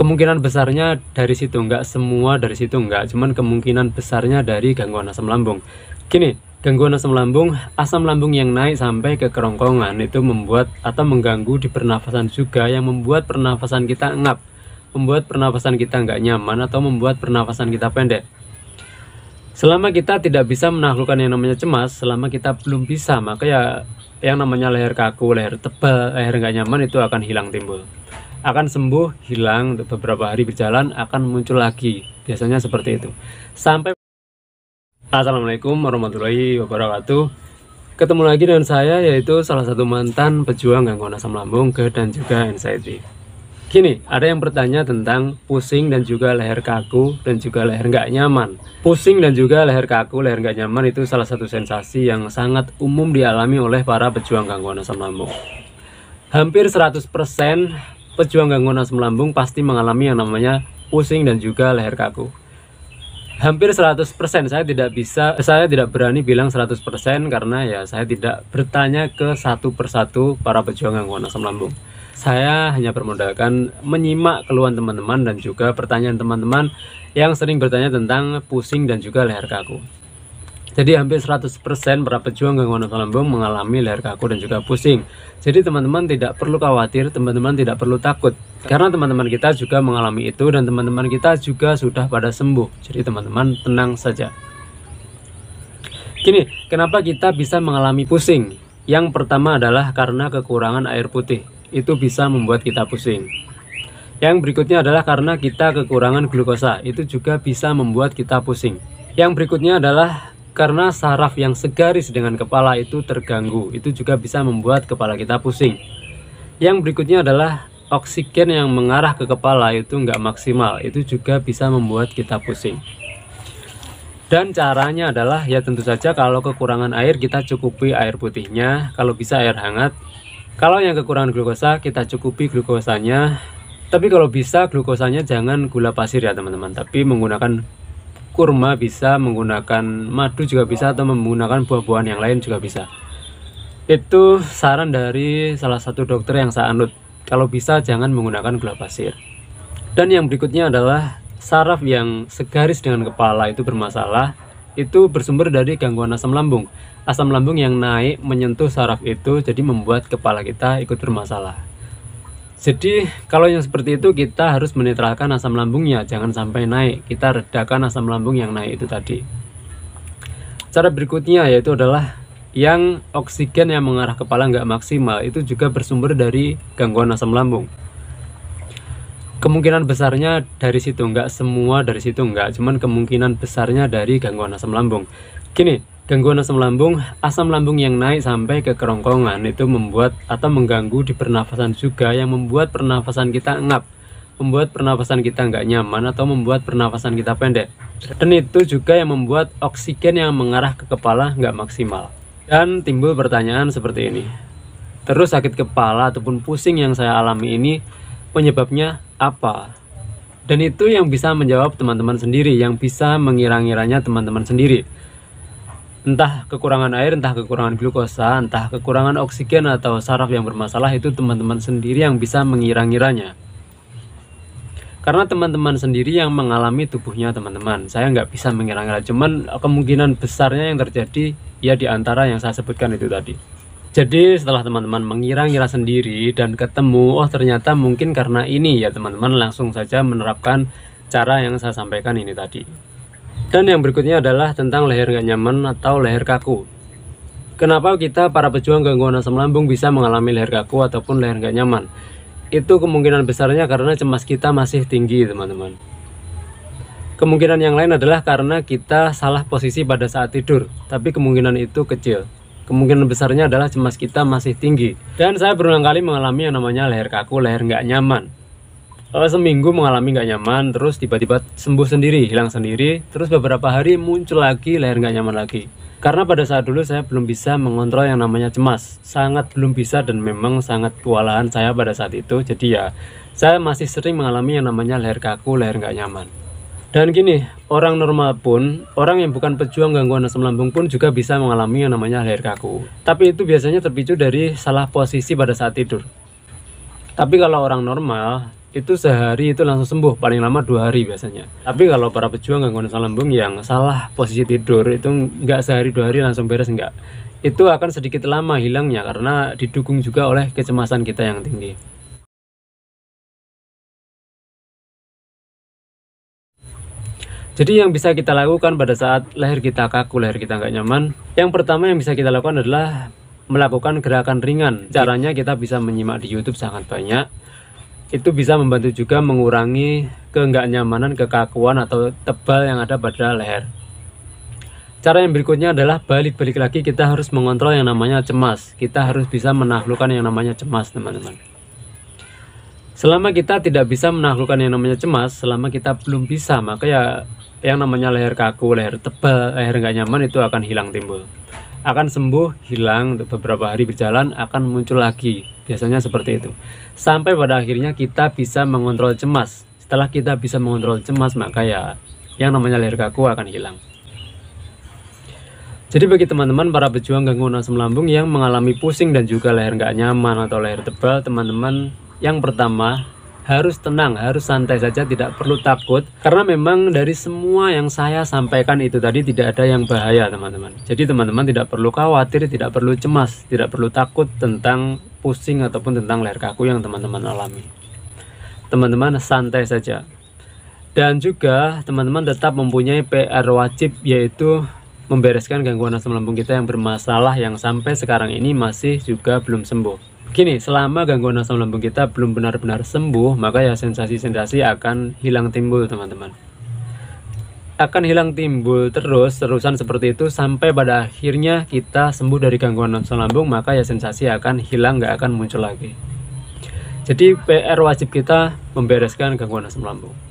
kemungkinan besarnya dari situ nggak semua dari situ nggak cuman kemungkinan besarnya dari gangguan asam lambung gini gangguan asam lambung asam lambung yang naik sampai ke kerongkongan itu membuat atau mengganggu di pernafasan juga yang membuat pernafasan kita ngap membuat pernafasan kita nggak nyaman atau membuat pernafasan kita pendek Selama kita tidak bisa menaklukkan yang namanya cemas, selama kita belum bisa, maka ya yang namanya leher kaku, leher tebal, leher nggak nyaman itu akan hilang timbul akan sembuh, hilang untuk beberapa hari berjalan akan muncul lagi. Biasanya seperti itu. Sampai Assalamualaikum warahmatullahi wabarakatuh. Ketemu lagi dengan saya yaitu salah satu mantan pejuang gangguan asam lambung, ke dan juga anxiety. kini ada yang bertanya tentang pusing dan juga leher kaku dan juga leher nggak nyaman. Pusing dan juga leher kaku, leher nggak nyaman itu salah satu sensasi yang sangat umum dialami oleh para pejuang gangguan asam lambung. Hampir 100% Pejuang gangguan asam lambung pasti mengalami yang namanya pusing dan juga leher kaku. Hampir 100% saya tidak bisa saya tidak berani bilang 100% karena ya saya tidak bertanya ke satu persatu para pejuang gangguan asam lambung. Saya hanya bermodalkan menyimak keluhan teman-teman dan juga pertanyaan teman-teman yang sering bertanya tentang pusing dan juga leher kaku jadi hampir 100% para pejuang gangguan lambung mengalami leher kaku dan juga pusing. Jadi teman-teman tidak perlu khawatir, teman-teman tidak perlu takut. Karena teman-teman kita juga mengalami itu dan teman-teman kita juga sudah pada sembuh. Jadi teman-teman tenang saja. Gini, kenapa kita bisa mengalami pusing? Yang pertama adalah karena kekurangan air putih. Itu bisa membuat kita pusing. Yang berikutnya adalah karena kita kekurangan glukosa. Itu juga bisa membuat kita pusing. Yang berikutnya adalah karena saraf yang segaris dengan kepala itu terganggu. Itu juga bisa membuat kepala kita pusing. Yang berikutnya adalah oksigen yang mengarah ke kepala itu nggak maksimal. Itu juga bisa membuat kita pusing. Dan caranya adalah ya tentu saja kalau kekurangan air kita cukupi air putihnya, kalau bisa air hangat. Kalau yang kekurangan glukosa kita cukupi glukosanya. Tapi kalau bisa glukosanya jangan gula pasir ya teman-teman, tapi menggunakan kurma bisa menggunakan madu juga bisa atau menggunakan buah-buahan yang lain juga bisa itu saran dari salah satu dokter yang saya anut kalau bisa jangan menggunakan gula pasir dan yang berikutnya adalah saraf yang segaris dengan kepala itu bermasalah itu bersumber dari gangguan asam lambung asam lambung yang naik menyentuh saraf itu jadi membuat kepala kita ikut bermasalah jadi kalau yang seperti itu kita harus menetralkan asam lambungnya, jangan sampai naik. Kita redakan asam lambung yang naik itu tadi. Cara berikutnya yaitu adalah yang oksigen yang mengarah kepala nggak maksimal itu juga bersumber dari gangguan asam lambung. Kemungkinan besarnya dari situ nggak semua dari situ nggak, cuman kemungkinan besarnya dari gangguan asam lambung. Gini, Gangguan asam lambung, asam lambung yang naik sampai ke kerongkongan itu membuat atau mengganggu di pernafasan juga yang membuat pernafasan kita engap, membuat pernafasan kita nggak nyaman atau membuat pernafasan kita pendek. Dan itu juga yang membuat oksigen yang mengarah ke kepala nggak maksimal. Dan timbul pertanyaan seperti ini. Terus sakit kepala ataupun pusing yang saya alami ini penyebabnya apa? Dan itu yang bisa menjawab teman-teman sendiri, yang bisa mengira-ngiranya teman-teman sendiri entah kekurangan air, entah kekurangan glukosa, entah kekurangan oksigen atau saraf yang bermasalah itu teman-teman sendiri yang bisa mengira-ngiranya. Karena teman-teman sendiri yang mengalami tubuhnya teman-teman, saya nggak bisa mengira-ngira, cuman kemungkinan besarnya yang terjadi ya di antara yang saya sebutkan itu tadi. Jadi setelah teman-teman mengira-ngira sendiri dan ketemu, oh ternyata mungkin karena ini ya teman-teman langsung saja menerapkan cara yang saya sampaikan ini tadi. Dan yang berikutnya adalah tentang leher nggak nyaman atau leher kaku. Kenapa kita para pejuang gangguan asam lambung bisa mengalami leher kaku ataupun leher nggak nyaman? Itu kemungkinan besarnya karena cemas kita masih tinggi, teman-teman. Kemungkinan yang lain adalah karena kita salah posisi pada saat tidur, tapi kemungkinan itu kecil. Kemungkinan besarnya adalah cemas kita masih tinggi. Dan saya berulang kali mengalami yang namanya leher kaku, leher nggak nyaman seminggu mengalami nggak nyaman terus tiba-tiba sembuh sendiri hilang sendiri terus beberapa hari muncul lagi leher nggak nyaman lagi karena pada saat dulu saya belum bisa mengontrol yang namanya cemas sangat belum bisa dan memang sangat kewalahan saya pada saat itu jadi ya saya masih sering mengalami yang namanya leher kaku leher nggak nyaman dan gini, orang normal pun, orang yang bukan pejuang gangguan asam lambung pun juga bisa mengalami yang namanya leher kaku. Tapi itu biasanya terpicu dari salah posisi pada saat tidur. Tapi kalau orang normal, itu sehari itu langsung sembuh paling lama dua hari biasanya tapi kalau para pejuang gangguan lambung yang salah posisi tidur itu nggak sehari dua hari langsung beres nggak itu akan sedikit lama hilangnya karena didukung juga oleh kecemasan kita yang tinggi Jadi yang bisa kita lakukan pada saat leher kita kaku, leher kita nggak nyaman, yang pertama yang bisa kita lakukan adalah melakukan gerakan ringan. Caranya kita bisa menyimak di YouTube sangat banyak itu bisa membantu juga mengurangi keengaknyamanan, kekakuan atau tebal yang ada pada leher. Cara yang berikutnya adalah balik-balik lagi kita harus mengontrol yang namanya cemas. Kita harus bisa menaklukkan yang namanya cemas, teman-teman. Selama kita tidak bisa menaklukkan yang namanya cemas, selama kita belum bisa, maka ya yang namanya leher kaku, leher tebal, leher nggak nyaman itu akan hilang timbul. Akan sembuh, hilang, beberapa hari berjalan akan muncul lagi Biasanya seperti itu. Sampai pada akhirnya kita bisa mengontrol cemas. Setelah kita bisa mengontrol cemas, maka ya yang namanya leher kaku akan hilang. Jadi bagi teman-teman para pejuang gangguan asam lambung yang mengalami pusing dan juga leher nggak nyaman atau leher tebal, teman-teman yang pertama harus tenang, harus santai saja, tidak perlu takut. Karena memang dari semua yang saya sampaikan itu tadi tidak ada yang bahaya, teman-teman. Jadi teman-teman tidak perlu khawatir, tidak perlu cemas, tidak perlu takut tentang pusing ataupun tentang leher kaku yang teman-teman alami. Teman-teman santai saja. Dan juga teman-teman tetap mempunyai PR wajib yaitu membereskan gangguan asam lambung kita yang bermasalah yang sampai sekarang ini masih juga belum sembuh. Gini, selama gangguan asam lambung kita belum benar-benar sembuh, maka ya sensasi-sensasi akan hilang timbul, teman-teman akan hilang timbul terus terusan seperti itu sampai pada akhirnya kita sembuh dari gangguan nonton lambung maka ya sensasi akan hilang nggak akan muncul lagi jadi PR wajib kita membereskan gangguan asam lambung